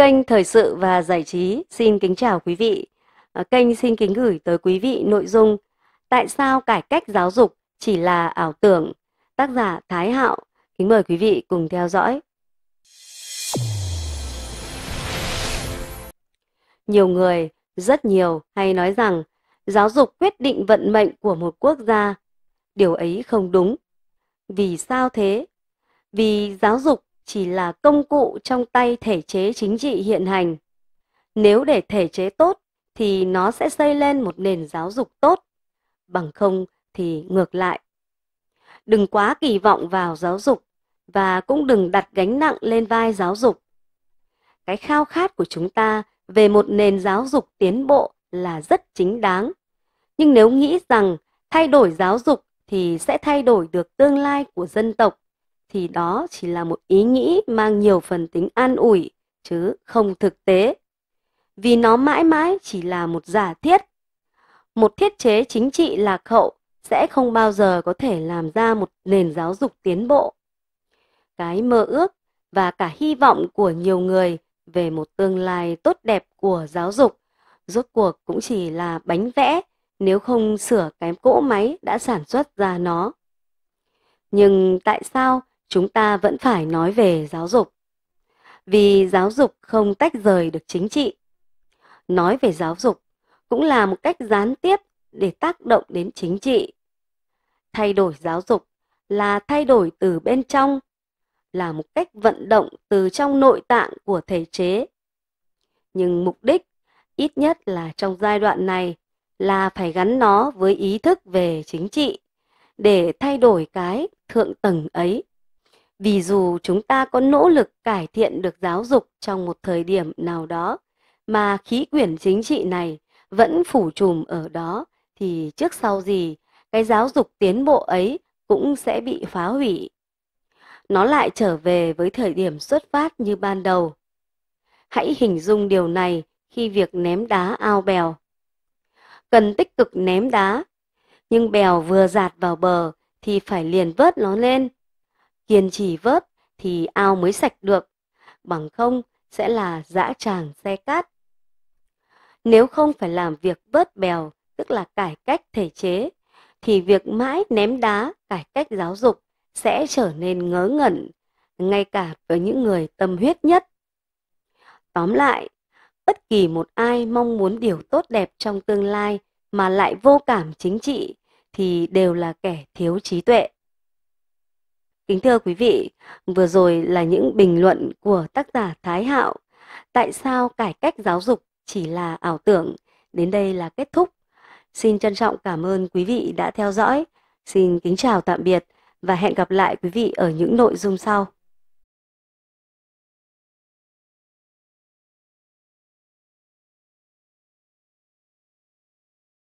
Kênh Thời sự và Giải trí xin kính chào quý vị. À, kênh xin kính gửi tới quý vị nội dung Tại sao cải cách giáo dục chỉ là ảo tưởng? Tác giả Thái Hạo. Kính mời quý vị cùng theo dõi. Nhiều người, rất nhiều hay nói rằng giáo dục quyết định vận mệnh của một quốc gia. Điều ấy không đúng. Vì sao thế? Vì giáo dục chỉ là công cụ trong tay thể chế chính trị hiện hành. Nếu để thể chế tốt thì nó sẽ xây lên một nền giáo dục tốt, bằng không thì ngược lại. Đừng quá kỳ vọng vào giáo dục và cũng đừng đặt gánh nặng lên vai giáo dục. Cái khao khát của chúng ta về một nền giáo dục tiến bộ là rất chính đáng. Nhưng nếu nghĩ rằng thay đổi giáo dục thì sẽ thay đổi được tương lai của dân tộc thì đó chỉ là một ý nghĩ mang nhiều phần tính an ủi chứ không thực tế vì nó mãi mãi chỉ là một giả thiết một thiết chế chính trị lạc hậu sẽ không bao giờ có thể làm ra một nền giáo dục tiến bộ cái mơ ước và cả hy vọng của nhiều người về một tương lai tốt đẹp của giáo dục rốt cuộc cũng chỉ là bánh vẽ nếu không sửa cái cỗ máy đã sản xuất ra nó nhưng tại sao chúng ta vẫn phải nói về giáo dục. Vì giáo dục không tách rời được chính trị. Nói về giáo dục cũng là một cách gián tiếp để tác động đến chính trị. Thay đổi giáo dục là thay đổi từ bên trong, là một cách vận động từ trong nội tạng của thể chế. Nhưng mục đích, ít nhất là trong giai đoạn này, là phải gắn nó với ý thức về chính trị để thay đổi cái thượng tầng ấy vì dù chúng ta có nỗ lực cải thiện được giáo dục trong một thời điểm nào đó mà khí quyển chính trị này vẫn phủ trùm ở đó thì trước sau gì cái giáo dục tiến bộ ấy cũng sẽ bị phá hủy nó lại trở về với thời điểm xuất phát như ban đầu hãy hình dung điều này khi việc ném đá ao bèo cần tích cực ném đá nhưng bèo vừa dạt vào bờ thì phải liền vớt nó lên kiên trì vớt thì ao mới sạch được, bằng không sẽ là dã tràng xe cát. Nếu không phải làm việc vớt bèo, tức là cải cách thể chế, thì việc mãi ném đá cải cách giáo dục sẽ trở nên ngớ ngẩn, ngay cả với những người tâm huyết nhất. Tóm lại, bất kỳ một ai mong muốn điều tốt đẹp trong tương lai mà lại vô cảm chính trị thì đều là kẻ thiếu trí tuệ. Kính thưa quý vị, vừa rồi là những bình luận của tác giả Thái Hạo. Tại sao cải cách giáo dục chỉ là ảo tưởng? Đến đây là kết thúc. Xin trân trọng cảm ơn quý vị đã theo dõi. Xin kính chào tạm biệt và hẹn gặp lại quý vị ở những nội dung sau.